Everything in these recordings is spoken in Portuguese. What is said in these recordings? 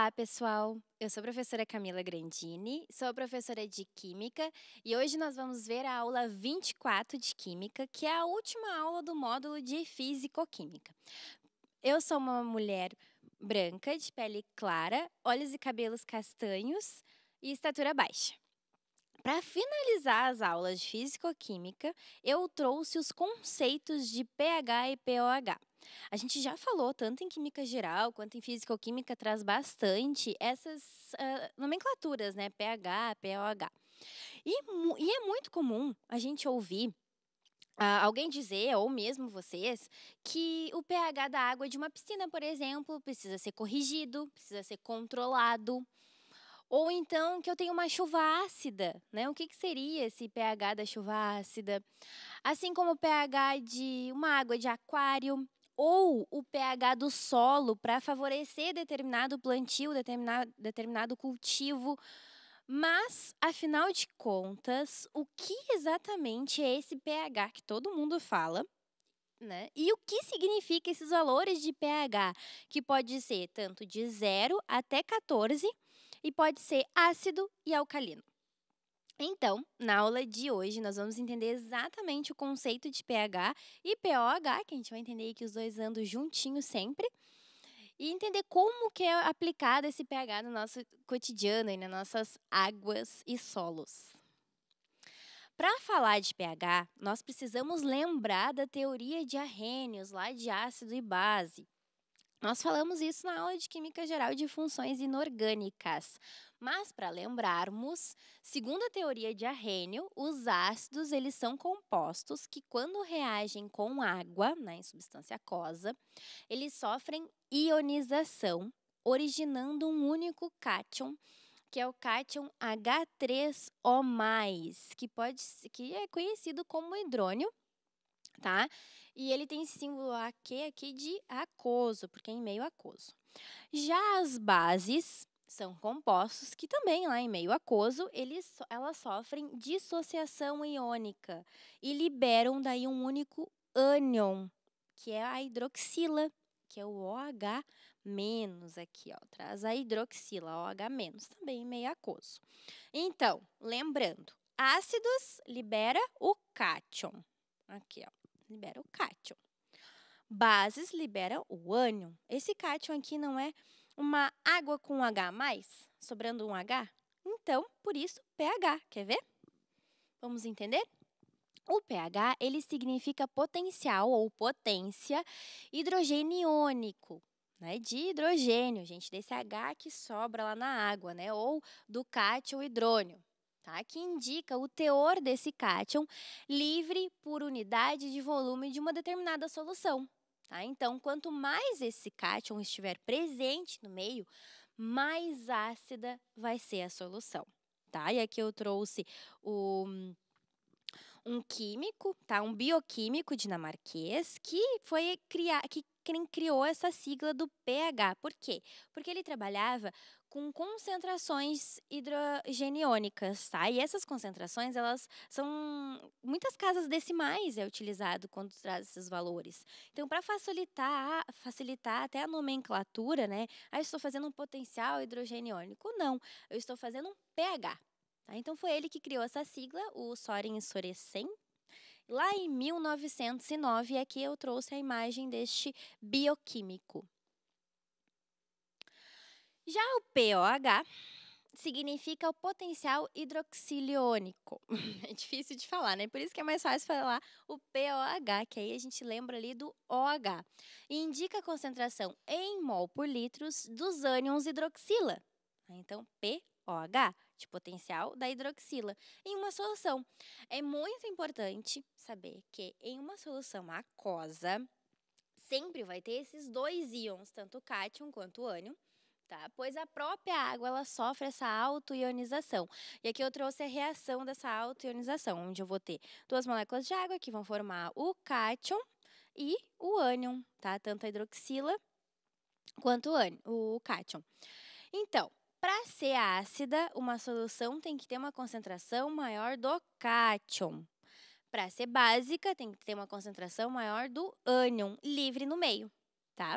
Olá, pessoal! Eu sou a professora Camila Grandini, sou professora de Química e hoje nós vamos ver a aula 24 de Química, que é a última aula do módulo de Físico-Química. Eu sou uma mulher branca, de pele clara, olhos e cabelos castanhos e estatura baixa. Para finalizar as aulas de físico-química, eu trouxe os conceitos de pH e pOH. A gente já falou tanto em química geral quanto em físico-química traz bastante essas uh, nomenclaturas, né? pH, pOH. E, e é muito comum a gente ouvir Uh, alguém dizer, ou mesmo vocês, que o pH da água é de uma piscina, por exemplo, precisa ser corrigido, precisa ser controlado. Ou então que eu tenho uma chuva ácida, né? O que, que seria esse pH da chuva ácida? Assim como o pH de uma água de aquário, ou o pH do solo para favorecer determinado plantio, determinado, determinado cultivo. Mas, afinal de contas, o que exatamente é esse pH que todo mundo fala? Né? E o que significa esses valores de pH, que pode ser tanto de 0 até 14, e pode ser ácido e alcalino. Então, na aula de hoje, nós vamos entender exatamente o conceito de pH e pOH, que a gente vai entender que os dois andam juntinhos sempre, e entender como que é aplicado esse pH no nosso cotidiano e nas nossas águas e solos. Para falar de pH, nós precisamos lembrar da teoria de Arrhenius, lá de ácido e base. Nós falamos isso na aula de Química Geral de Funções Inorgânicas. Mas, para lembrarmos, segundo a teoria de Arrhenius, os ácidos eles são compostos que, quando reagem com água, né, em substância aquosa, eles sofrem ionização, originando um único cátion, que é o cátion H3O+, que, pode, que é conhecido como hidrônio, tá? E ele tem símbolo AQ aqui de aquoso, porque é em meio aquoso. Já as bases são compostos que também lá em meio aquoso, eles, elas sofrem dissociação iônica e liberam daí um único ânion, que é a hidroxila, que é o OH- aqui, ó, traz a hidroxila, OH- também em meio aquoso. Então, lembrando, ácidos libera o cátion, aqui, ó libera o cátion. Bases libera o ânion. Esse cátion aqui não é uma água com H+, sobrando um H? Então, por isso, pH. Quer ver? Vamos entender? O pH, ele significa potencial ou potência hidrogeniônico, né, de hidrogênio, gente, desse H que sobra lá na água, né, ou do cátion hidrônio tá? que indica o teor desse cátion livre por unidade de volume de uma determinada solução. Tá? Então, quanto mais esse cátion estiver presente no meio, mais ácida vai ser a solução. Tá? E aqui eu trouxe o, um químico, tá? um bioquímico dinamarquês, que foi criar, que criou essa sigla do pH. Por quê? Porque ele trabalhava com concentrações hidrogeniônicas, tá? E essas concentrações, elas são muitas casas decimais é utilizado quando traz esses valores. Então, para facilitar, facilitar até a nomenclatura, né? Ah, estou fazendo um potencial hidrogeniônico? Não, eu estou fazendo um pH. Tá? Então, foi ele que criou essa sigla, o Soren Soresen, Lá em 1909 é que eu trouxe a imagem deste bioquímico. Já o POH significa o potencial hidroxiliônico. É difícil de falar, né? Por isso que é mais fácil falar o POH, que aí a gente lembra ali do OH. E indica a concentração em mol por litros dos ânions hidroxila. Então, POH, de potencial da hidroxila, em uma solução. É muito importante saber que em uma solução aquosa, sempre vai ter esses dois íons, tanto o cátion quanto o ânion, Tá, pois a própria água ela sofre essa autoionização. E aqui eu trouxe a reação dessa autoionização, onde eu vou ter duas moléculas de água que vão formar o cátion e o ânion, tá? Tanto a hidroxila quanto o, ânion, o cátion. Então, para ser ácida, uma solução tem que ter uma concentração maior do cátion. Para ser básica, tem que ter uma concentração maior do ânion livre no meio, tá?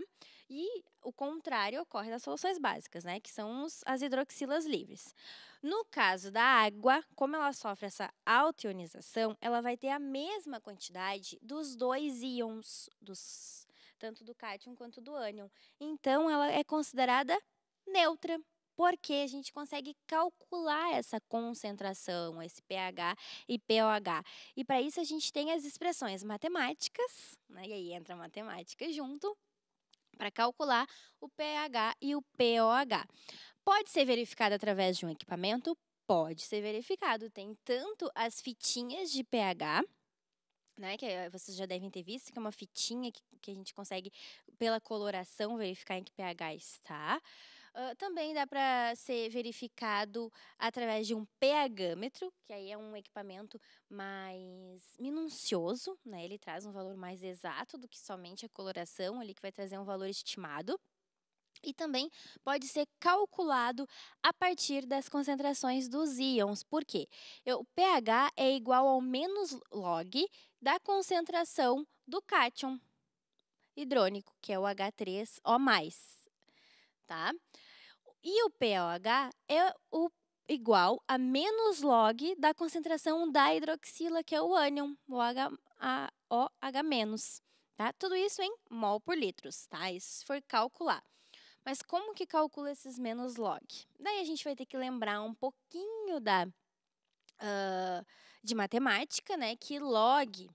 E o contrário ocorre das soluções básicas, né, que são os, as hidroxilas livres. No caso da água, como ela sofre essa autoionização, ela vai ter a mesma quantidade dos dois íons, dos, tanto do cátion quanto do ânion. Então, ela é considerada neutra, porque a gente consegue calcular essa concentração, esse pH e pOH. E para isso a gente tem as expressões matemáticas, né? e aí entra a matemática junto, para calcular o pH e o POH. Pode ser verificado através de um equipamento? Pode ser verificado. Tem tanto as fitinhas de pH né, que eh, vocês já devem ter visto, que é uma fitinha que, que a gente consegue, pela coloração, verificar em que pH está. Uh, também dá para ser verificado através de um pHmetro, que aí é um equipamento mais minucioso, né? Ele traz um valor mais exato do que somente a coloração, ali que vai trazer um valor estimado. E também pode ser calculado a partir das concentrações dos íons. Por quê? O pH é igual ao menos log da concentração do cátion hidrônico, que é o H3O+ tá? E o pOH é o igual a menos log da concentração da hidroxila, que é o ânion, OH-, OH-, tá? Tudo isso em mol por litros, tá? Isso se for calcular. Mas como que calcula esses menos log? Daí a gente vai ter que lembrar um pouquinho da, uh, de matemática, né? Que log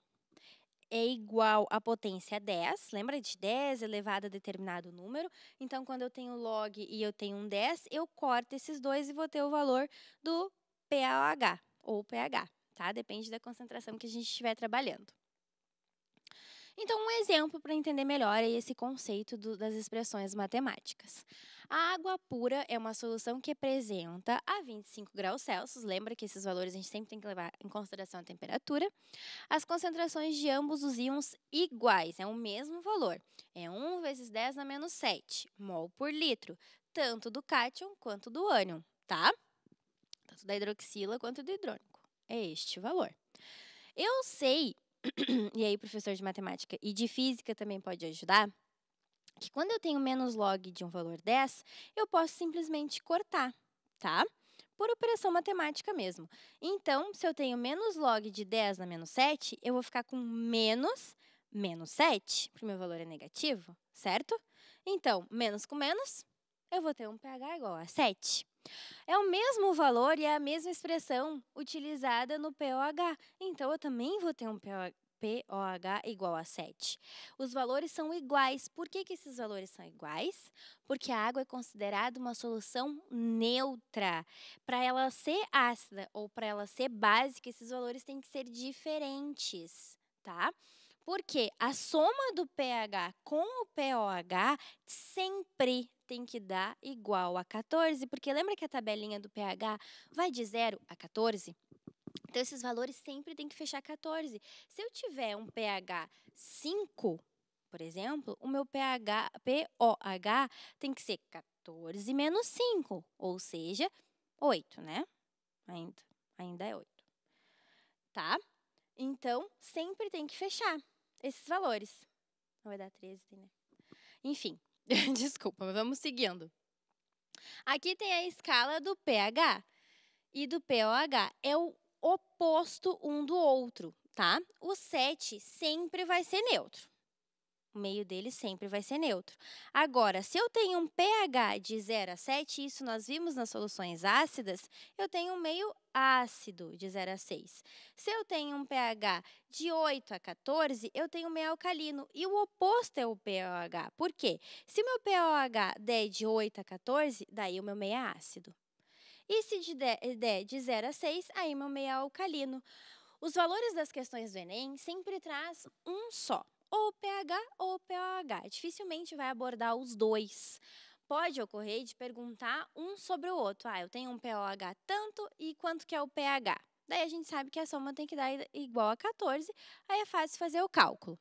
é igual à potência 10, lembra de 10 elevado a determinado número? Então, quando eu tenho log e eu tenho um 10, eu corto esses dois e vou ter o valor do PAH, ou pH, tá? Depende da concentração que a gente estiver trabalhando. Então, um exemplo para entender melhor é esse conceito do, das expressões matemáticas. A água pura é uma solução que apresenta a 25 graus Celsius, lembra que esses valores a gente sempre tem que levar em consideração a temperatura, as concentrações de ambos os íons iguais, é o mesmo valor, é 1 vezes 10 na menos 7 mol por litro, tanto do cátion quanto do ânion, tá? Tanto da hidroxila quanto do hidrônico, é este valor. Eu sei e aí professor de matemática e de física também pode ajudar, que quando eu tenho menos log de um valor 10, eu posso simplesmente cortar, tá? Por operação matemática mesmo. Então, se eu tenho menos log de 10 na menos 7, eu vou ficar com menos menos 7, porque meu valor é negativo, certo? Então, menos com menos, eu vou ter um pH igual a 7. É o mesmo valor e é a mesma expressão utilizada no POH. Então, eu também vou ter um POH, igual a 7. Os valores são iguais. Por que, que esses valores são iguais? Porque a água é considerada uma solução neutra. Para ela ser ácida ou para ela ser básica, esses valores têm que ser diferentes, tá? Porque a soma do pH com o POH sempre tem que dar igual a 14, porque lembra que a tabelinha do pH vai de 0 a 14? Então, esses valores sempre tem que fechar 14. Se eu tiver um pH 5, por exemplo, o meu pH, POH tem que ser 14 menos 5, ou seja, 8, né? Ainda, ainda é 8. Tá? Então, sempre tem que fechar esses valores. Não vai é dar 13, né? Enfim, Desculpa, mas vamos seguindo. Aqui tem a escala do pH e do pOH. É o oposto um do outro, tá? O 7 sempre vai ser neutro o meio dele sempre vai ser neutro. Agora, se eu tenho um pH de 0 a 7, isso nós vimos nas soluções ácidas, eu tenho um meio ácido de 0 a 6. Se eu tenho um pH de 8 a 14, eu tenho um meio alcalino. E o oposto é o pH. Por quê? Se meu pH der de 8 a 14, daí o meu meio é ácido. E se eh, der de 0 a 6, aí meu meio é alcalino. Os valores das questões do Enem sempre traz um só ou PH ou o POH. Dificilmente vai abordar os dois. Pode ocorrer de perguntar um sobre o outro. Ah, eu tenho um POH tanto e quanto que é o PH? Daí a gente sabe que a soma tem que dar igual a 14, aí é fácil fazer o cálculo.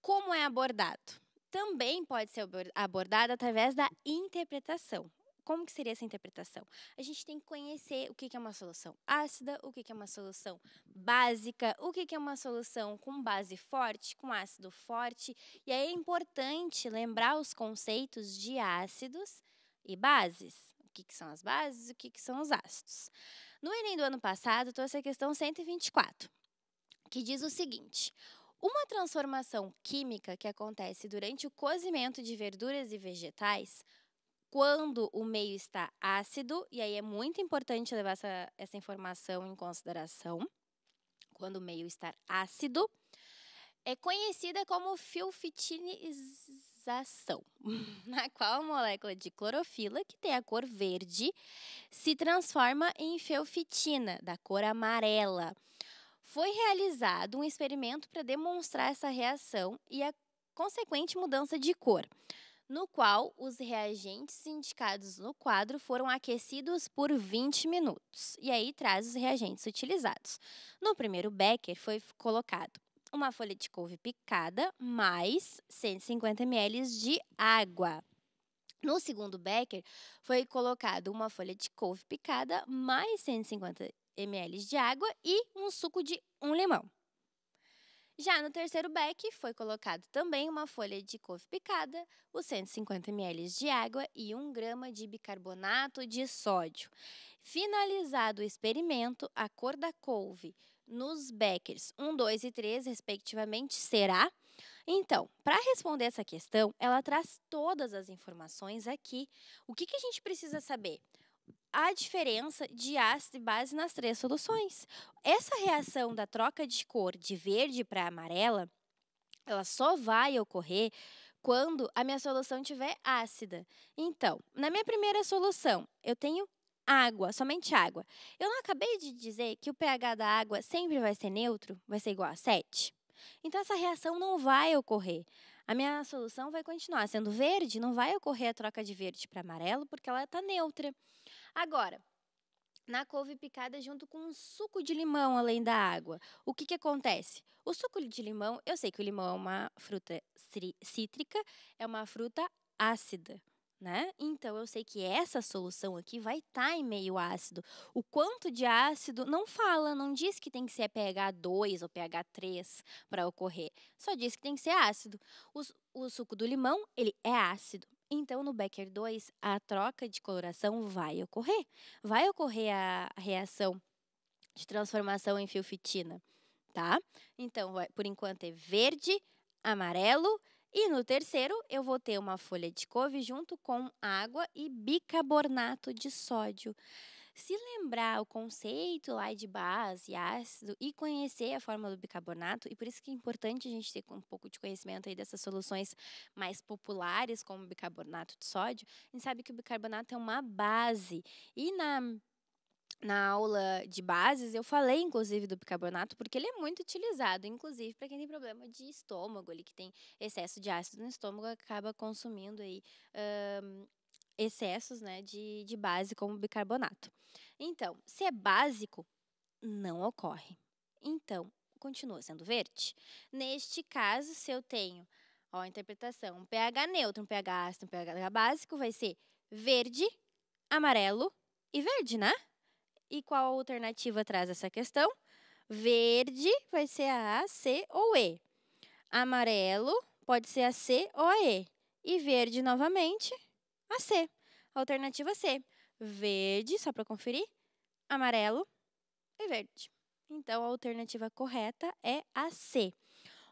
Como é abordado? Também pode ser abordado através da interpretação como que seria essa interpretação? A gente tem que conhecer o que, é uma solução ácida, o que, é uma solução básica, o que, é uma solução com base forte, com ácido forte. E aí é importante lembrar os conceitos de ácidos e bases. O que, são as bases e o que, que são os ácidos. No Enem do ano passado, trouxe a questão 124, que diz o seguinte: uma transformação química que acontece durante o cozimento de verduras e vegetais quando o meio está ácido, e aí é muito importante levar essa, essa informação em consideração, quando o meio está ácido, é conhecida como filfitinização, na qual a molécula de clorofila, que tem a cor verde, se transforma em felfitina, da cor amarela. Foi realizado um experimento para demonstrar essa reação e a consequente mudança de cor no qual os reagentes indicados no quadro foram aquecidos por 20 minutos. E aí traz os reagentes utilizados. No primeiro becker foi colocado uma folha de couve picada mais 150 ml de água. No segundo becker foi colocado uma folha de couve picada mais 150 ml de água e um suco de um limão. Já no terceiro beck, foi colocado também uma folha de couve picada, os 150 ml de água e 1 grama de bicarbonato de sódio. Finalizado o experimento, a cor da couve nos beckers 1, 2 e 3, respectivamente, será? Então, para responder essa questão, ela traz todas as informações aqui. O que, que a gente precisa saber? a diferença de ácido e base nas três soluções. Essa reação da troca de cor de verde para amarela, ela só vai ocorrer quando a minha solução tiver ácida. Então, na minha primeira solução, eu tenho água, somente água. Eu não acabei de dizer que o pH da água sempre vai ser neutro, vai ser igual a 7? Então, essa reação não vai ocorrer. A minha solução vai continuar sendo verde, não vai ocorrer a troca de verde para amarelo, porque ela está neutra. Agora, na couve picada junto com um suco de limão além da água. O que, que acontece? O suco de limão, eu sei que o limão é uma fruta cítrica, é uma fruta ácida. Né? Então eu sei que essa solução aqui vai estar tá em meio ácido. O quanto de ácido não fala, não diz que tem que ser pH 2 ou pH 3 para ocorrer. Só diz que tem que ser ácido. O, o suco do limão, ele é ácido. Então, no Becker 2, a troca de coloração vai ocorrer. Vai ocorrer a reação de transformação em filfitina, tá? Então, é, por enquanto é verde, amarelo e no terceiro eu vou ter uma folha de couve junto com água e bicarbonato de sódio. Se lembrar o conceito lá de base, ácido e conhecer a forma do bicarbonato, e por isso que é importante a gente ter um pouco de conhecimento aí dessas soluções mais populares, como o bicarbonato de sódio, a gente sabe que o bicarbonato é uma base. E na na aula de bases, eu falei inclusive do bicarbonato, porque ele é muito utilizado, inclusive para quem tem problema de estômago, ali que tem excesso de ácido no estômago, acaba consumindo aí um, excessos né, de, de base como bicarbonato. Então, se é básico, não ocorre. Então, continua sendo verde. Neste caso, se eu tenho ó, a interpretação, um pH neutro, um pH ácido, um pH básico, vai ser verde, amarelo e verde, né? E qual alternativa traz essa questão? Verde vai ser a A, C ou E. Amarelo pode ser a C ou a E. E verde novamente, a C. Alternativa C verde, só para conferir, amarelo e verde. Então, a alternativa correta é a C.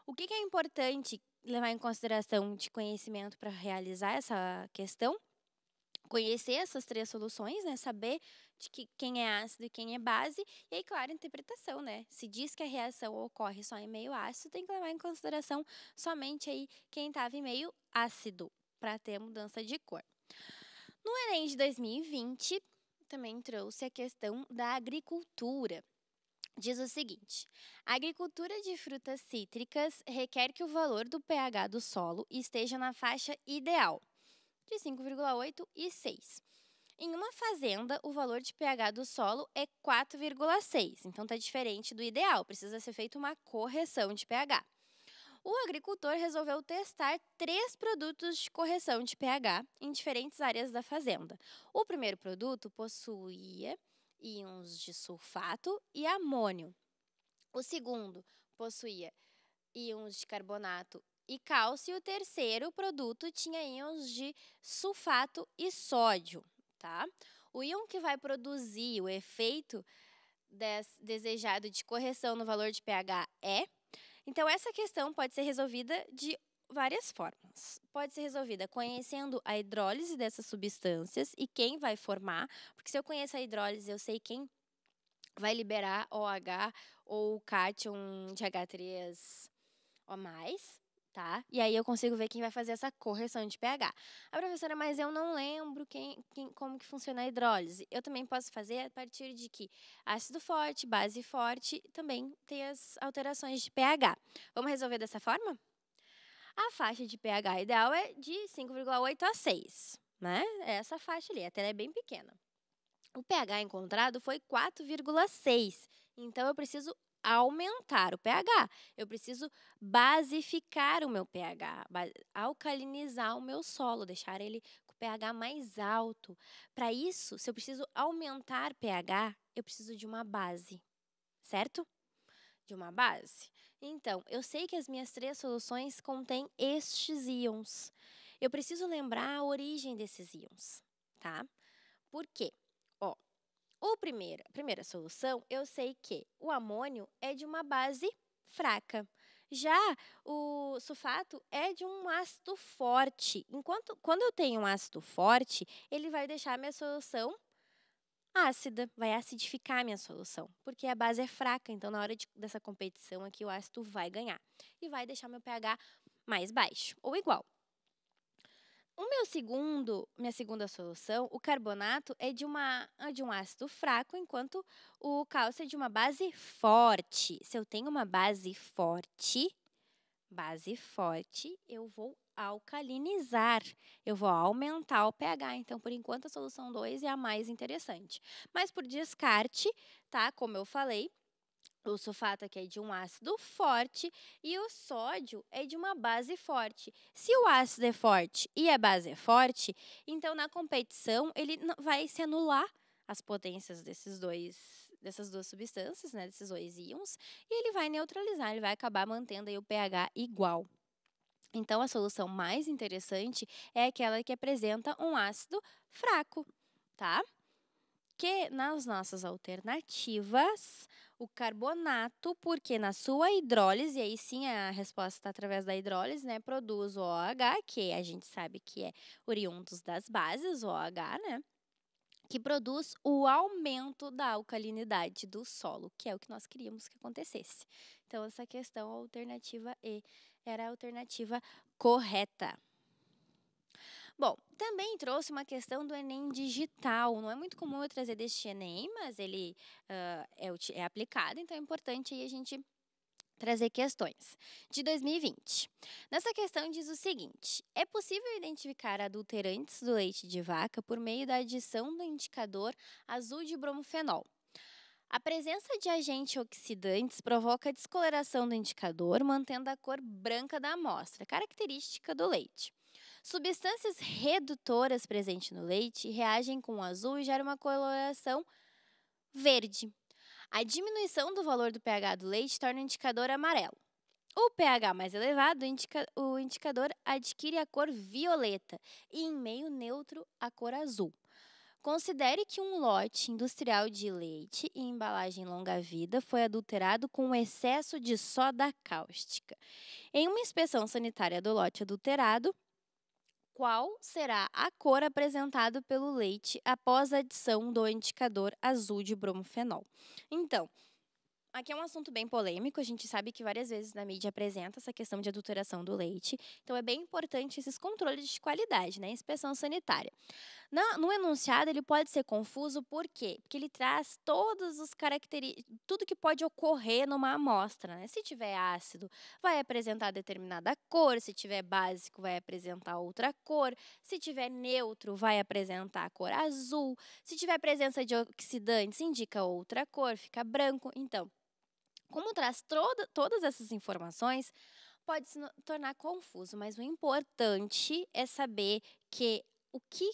O que, que é importante levar em consideração de conhecimento para realizar essa questão? Conhecer essas três soluções, né? Saber de que, quem é ácido e quem é base. E aí, claro, interpretação, né? Se diz que a reação ocorre só em meio ácido, tem que levar em consideração somente aí quem estava em meio ácido para ter a mudança de cor. No Enem de 2020, também trouxe a questão da agricultura. Diz o seguinte: a agricultura de frutas cítricas requer que o valor do pH do solo esteja na faixa ideal, de 5,8 e 6. Em uma fazenda, o valor de pH do solo é 4,6, então está diferente do ideal, precisa ser feita uma correção de pH o agricultor resolveu testar três produtos de correção de pH em diferentes áreas da fazenda. O primeiro produto possuía íons de sulfato e amônio. O segundo possuía íons de carbonato e cálcio. E o terceiro produto tinha íons de sulfato e sódio, tá? O íon que vai produzir o efeito desejado de correção no valor de pH é então, essa questão pode ser resolvida de várias formas. Pode ser resolvida conhecendo a hidrólise dessas substâncias e quem vai formar, porque se eu conheço a hidrólise, eu sei quem vai liberar OH ou cátion de H3O+, tá? E aí eu consigo ver quem vai fazer essa correção de pH. A professora, mas eu não lembro quem, quem, como que funciona a hidrólise. Eu também posso fazer a partir de que ácido forte, base forte, também tem as alterações de pH. Vamos resolver dessa forma? A faixa de pH ideal é de 5,8 a 6, né? É essa faixa ali, até ela é bem pequena. O pH encontrado foi 4,6, então eu preciso aumentar o pH. Eu preciso basificar o meu pH, alcalinizar o meu solo, deixar ele com o pH mais alto. Para isso, se eu preciso aumentar pH, eu preciso de uma base, certo? De uma base. Então, eu sei que as minhas três soluções contêm estes íons. Eu preciso lembrar a origem desses íons, tá? Por quê? Ó, o primeiro, a primeira solução, eu sei que o amônio é de uma base fraca. Já o sulfato é de um ácido forte. Enquanto quando eu tenho um ácido forte, ele vai deixar a minha solução ácida, vai acidificar a minha solução, porque a base é fraca, então na hora de, dessa competição aqui o ácido vai ganhar e vai deixar meu pH mais baixo ou igual. O meu segundo, minha segunda solução, o carbonato é de, uma, é de um ácido fraco, enquanto o cálcio é de uma base forte. Se eu tenho uma base forte, base forte, eu vou alcalinizar, eu vou aumentar o pH. Então, por enquanto, a solução 2 é a mais interessante. Mas por descarte, tá? Como eu falei, o sulfato aqui é de um ácido forte e o sódio é de uma base forte. Se o ácido é forte e a base é forte, então na competição ele vai se anular as potências desses dois dessas duas substâncias, né, desses dois íons, e ele vai neutralizar, ele vai acabar mantendo aí o pH igual. Então a solução mais interessante é aquela que apresenta um ácido fraco, tá? que nas nossas alternativas, o carbonato, porque na sua hidrólise, e aí sim a resposta está através da hidrólise, né? Produz o OH, que a gente sabe que é oriundos das bases, o OH, né? Que produz o aumento da alcalinidade do solo, que é o que nós queríamos que acontecesse. Então, essa questão alternativa E era a alternativa correta. Bom, também trouxe uma questão do Enem digital. Não é muito comum eu trazer deste Enem, mas ele uh, é, é aplicado, então é importante aí a gente trazer questões. De 2020. Nessa questão diz o seguinte: é possível identificar adulterantes do leite de vaca por meio da adição do indicador azul de bromofenol. A presença de agentes oxidantes provoca a descoloração do indicador, mantendo a cor branca da amostra, característica do leite. Substâncias redutoras presentes no leite reagem com o azul e geram uma coloração verde. A diminuição do valor do pH do leite torna o indicador amarelo. O pH mais elevado, o indicador adquire a cor violeta e, em meio neutro, a cor azul. Considere que um lote industrial de leite e embalagem longa-vida foi adulterado com excesso de soda cáustica. Em uma inspeção sanitária do lote adulterado, qual será a cor apresentada pelo leite após a adição do indicador azul de bromofenol? Então, Aqui é um assunto bem polêmico. A gente sabe que várias vezes na mídia apresenta essa questão de adulteração do leite. Então, é bem importante esses controles de qualidade, né? Inspeção sanitária. Na, no enunciado, ele pode ser confuso, por quê? Porque ele traz todos os características, tudo que pode ocorrer numa amostra, né? Se tiver ácido, vai apresentar determinada cor. Se tiver básico, vai apresentar outra cor. Se tiver neutro, vai apresentar a cor azul. Se tiver presença de oxidantes, indica outra cor, fica branco. Então, como traz todas essas informações, pode se tornar confuso, mas o importante é saber que o que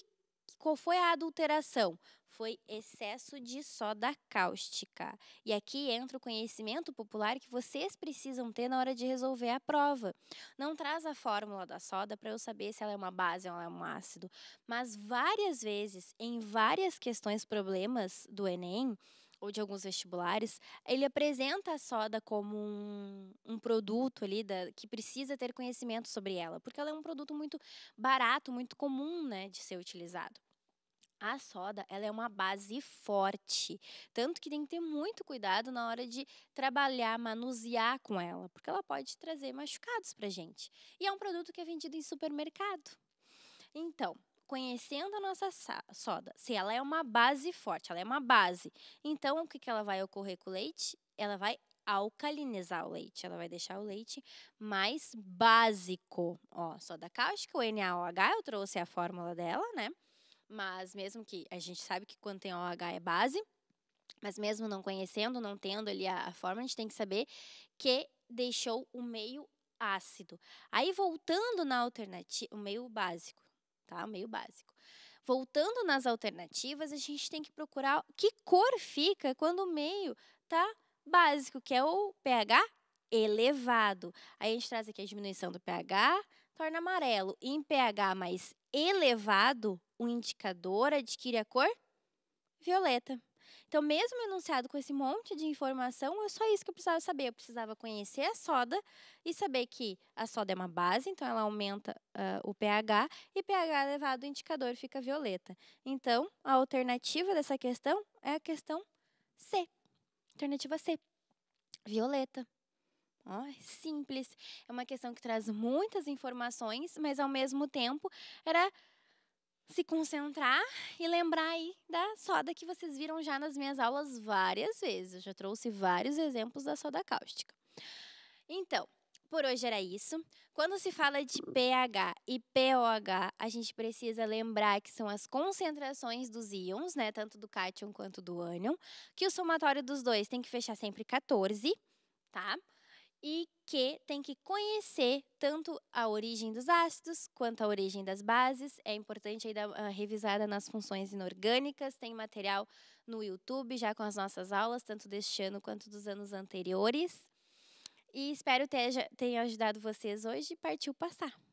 qual foi a adulteração? Foi excesso de soda cáustica. E aqui entra o conhecimento popular que vocês precisam ter na hora de resolver a prova. Não traz a fórmula da soda para eu saber se ela é uma base ou ela é um ácido, mas várias vezes, em várias questões problemas do Enem, ou de alguns vestibulares, ele apresenta a soda como um, um produto ali da, que precisa ter conhecimento sobre ela, porque ela é um produto muito barato, muito comum né, de ser utilizado. A soda, ela é uma base forte, tanto que tem que ter muito cuidado na hora de trabalhar, manusear com ela, porque ela pode trazer machucados para gente. E é um produto que é vendido em supermercado. Então, conhecendo a nossa soda, se ela é uma base forte, ela é uma base, então o que, que ela vai ocorrer com o leite? Ela vai alcalinizar o leite, ela vai deixar o leite mais básico. Ó, soda cáustica, o NaOH, eu trouxe a fórmula dela, né? Mas mesmo que a gente sabe que quando tem OH é base, mas mesmo não conhecendo, não tendo ali a, a a gente tem que saber que deixou o meio ácido. Aí voltando na alternativa, o meio básico, tá? Meio básico. Voltando nas alternativas, a gente tem que procurar que cor fica quando o meio tá básico, que é o pH elevado. Aí a gente traz aqui a diminuição do pH, torna amarelo. Em pH mais elevado, o indicador adquire a cor violeta. Então, mesmo enunciado com esse monte de informação, é só isso que eu precisava saber. Eu precisava conhecer a soda e saber que a soda é uma base, então ela aumenta uh, o pH, e pH elevado, o indicador fica violeta. Então, a alternativa dessa questão é a questão C. Alternativa C, violeta. Oh, simples. É uma questão que traz muitas informações, mas ao mesmo tempo era se concentrar e lembrar aí da soda que vocês viram já nas minhas aulas várias vezes. Eu já trouxe vários exemplos da soda cáustica. Então, por hoje era isso. Quando se fala de pH e pOH, a gente precisa lembrar que são as concentrações dos íons, né, tanto do cátion quanto do ânion, que o somatório dos dois tem que fechar sempre 14, tá? e que tem que conhecer tanto a origem dos ácidos quanto a origem das bases. É importante aí dar uma revisada nas funções inorgânicas. Tem material no YouTube já com as nossas aulas, tanto deste ano quanto dos anos anteriores. E espero ter, tenha ajudado vocês hoje. Partiu passar!